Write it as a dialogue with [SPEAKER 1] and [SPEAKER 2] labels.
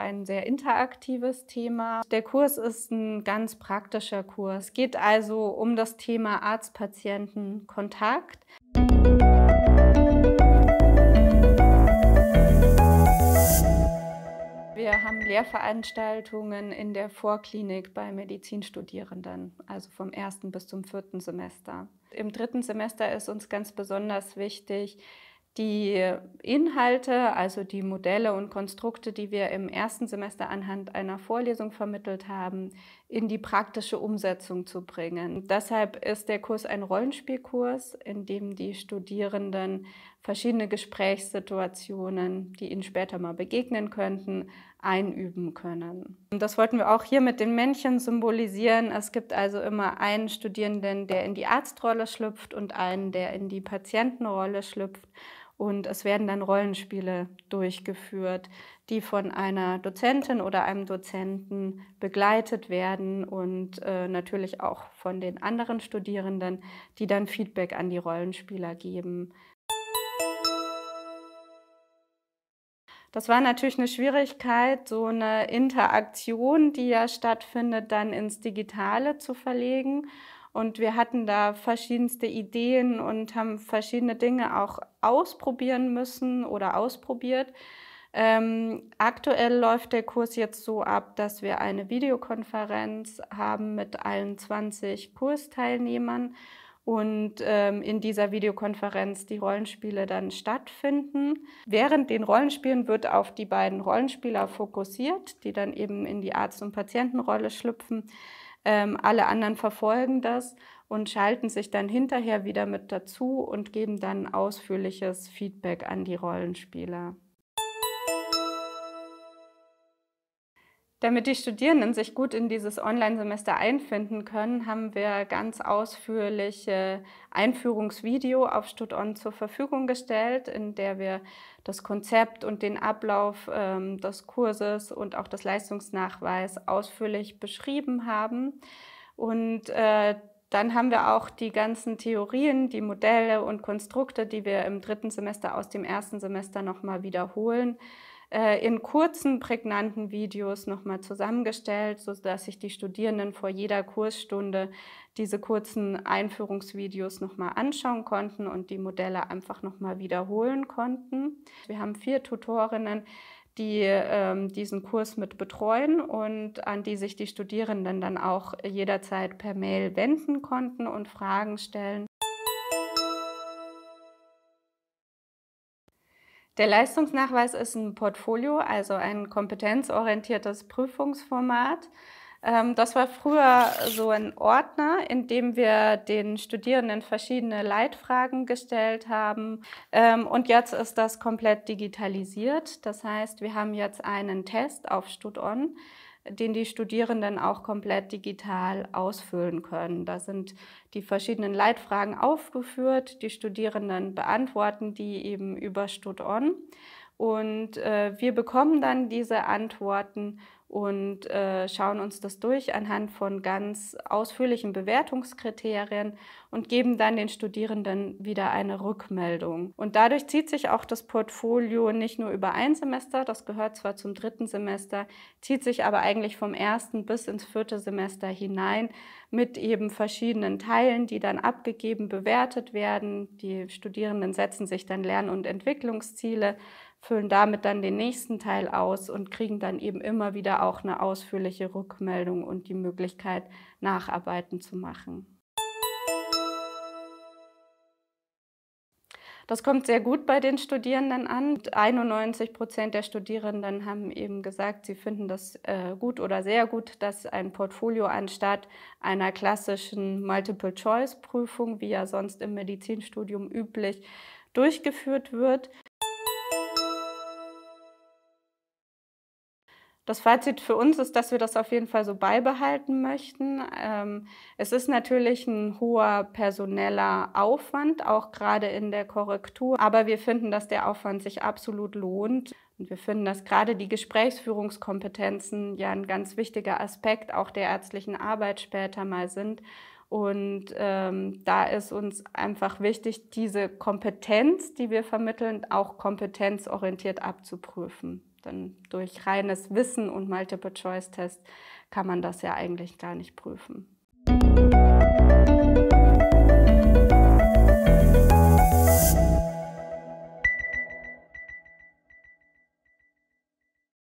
[SPEAKER 1] ein sehr interaktives Thema. Der Kurs ist ein ganz praktischer Kurs, geht also um das Thema Arzt-Patienten-Kontakt. Wir haben Lehrveranstaltungen in der Vorklinik bei Medizinstudierenden, also vom ersten bis zum vierten Semester. Im dritten Semester ist uns ganz besonders wichtig, die Inhalte, also die Modelle und Konstrukte, die wir im ersten Semester anhand einer Vorlesung vermittelt haben, in die praktische Umsetzung zu bringen. Deshalb ist der Kurs ein Rollenspielkurs, in dem die Studierenden verschiedene Gesprächssituationen, die ihnen später mal begegnen könnten, einüben können. Und das wollten wir auch hier mit den Männchen symbolisieren. Es gibt also immer einen Studierenden, der in die Arztrolle schlüpft und einen, der in die Patientenrolle schlüpft. Und es werden dann Rollenspiele durchgeführt, die von einer Dozentin oder einem Dozenten begleitet werden und äh, natürlich auch von den anderen Studierenden, die dann Feedback an die Rollenspieler geben. Das war natürlich eine Schwierigkeit, so eine Interaktion, die ja stattfindet, dann ins Digitale zu verlegen. Und wir hatten da verschiedenste Ideen und haben verschiedene Dinge auch ausprobieren müssen oder ausprobiert. Ähm, aktuell läuft der Kurs jetzt so ab, dass wir eine Videokonferenz haben mit allen 20 Kursteilnehmern und ähm, in dieser Videokonferenz die Rollenspiele dann stattfinden. Während den Rollenspielen wird auf die beiden Rollenspieler fokussiert, die dann eben in die Arzt- und Patientenrolle schlüpfen. Ähm, alle anderen verfolgen das und schalten sich dann hinterher wieder mit dazu und geben dann ausführliches Feedback an die Rollenspieler. Damit die Studierenden sich gut in dieses Online-Semester einfinden können, haben wir ganz ausführliche Einführungsvideo auf StudOn zur Verfügung gestellt, in der wir das Konzept und den Ablauf ähm, des Kurses und auch das Leistungsnachweis ausführlich beschrieben haben. Und äh, dann haben wir auch die ganzen Theorien, die Modelle und Konstrukte, die wir im dritten Semester aus dem ersten Semester nochmal wiederholen, äh, in kurzen, prägnanten Videos nochmal zusammengestellt, sodass sich die Studierenden vor jeder Kursstunde diese kurzen Einführungsvideos nochmal anschauen konnten und die Modelle einfach nochmal wiederholen konnten. Wir haben vier Tutorinnen, die ähm, diesen Kurs mit betreuen und an die sich die Studierenden dann auch jederzeit per Mail wenden konnten und Fragen stellen. Der Leistungsnachweis ist ein Portfolio, also ein kompetenzorientiertes Prüfungsformat. Ähm, das war früher so ein Ordner, in dem wir den Studierenden verschiedene Leitfragen gestellt haben. Ähm, und jetzt ist das komplett digitalisiert. Das heißt, wir haben jetzt einen Test auf StudOn den die Studierenden auch komplett digital ausfüllen können. Da sind die verschiedenen Leitfragen aufgeführt, die Studierenden beantworten die eben über StudOn. Und äh, wir bekommen dann diese Antworten und äh, schauen uns das durch anhand von ganz ausführlichen Bewertungskriterien und geben dann den Studierenden wieder eine Rückmeldung. Und dadurch zieht sich auch das Portfolio nicht nur über ein Semester, das gehört zwar zum dritten Semester, zieht sich aber eigentlich vom ersten bis ins vierte Semester hinein mit eben verschiedenen Teilen, die dann abgegeben bewertet werden. Die Studierenden setzen sich dann Lern- und Entwicklungsziele füllen damit dann den nächsten Teil aus und kriegen dann eben immer wieder auch eine ausführliche Rückmeldung und die Möglichkeit, Nacharbeiten zu machen. Das kommt sehr gut bei den Studierenden an. 91 Prozent der Studierenden haben eben gesagt, sie finden das äh, gut oder sehr gut, dass ein Portfolio anstatt einer klassischen Multiple-Choice-Prüfung, wie ja sonst im Medizinstudium üblich, durchgeführt wird. das Fazit für uns ist, dass wir das auf jeden Fall so beibehalten möchten. Ähm, es ist natürlich ein hoher personeller Aufwand, auch gerade in der Korrektur, aber wir finden, dass der Aufwand sich absolut lohnt. Und wir finden, dass gerade die Gesprächsführungskompetenzen ja ein ganz wichtiger Aspekt auch der ärztlichen Arbeit später mal sind. Und ähm, da ist uns einfach wichtig, diese Kompetenz, die wir vermitteln, auch kompetenzorientiert abzuprüfen. Denn durch reines Wissen und Multiple-Choice-Test kann man das ja eigentlich gar nicht prüfen. Musik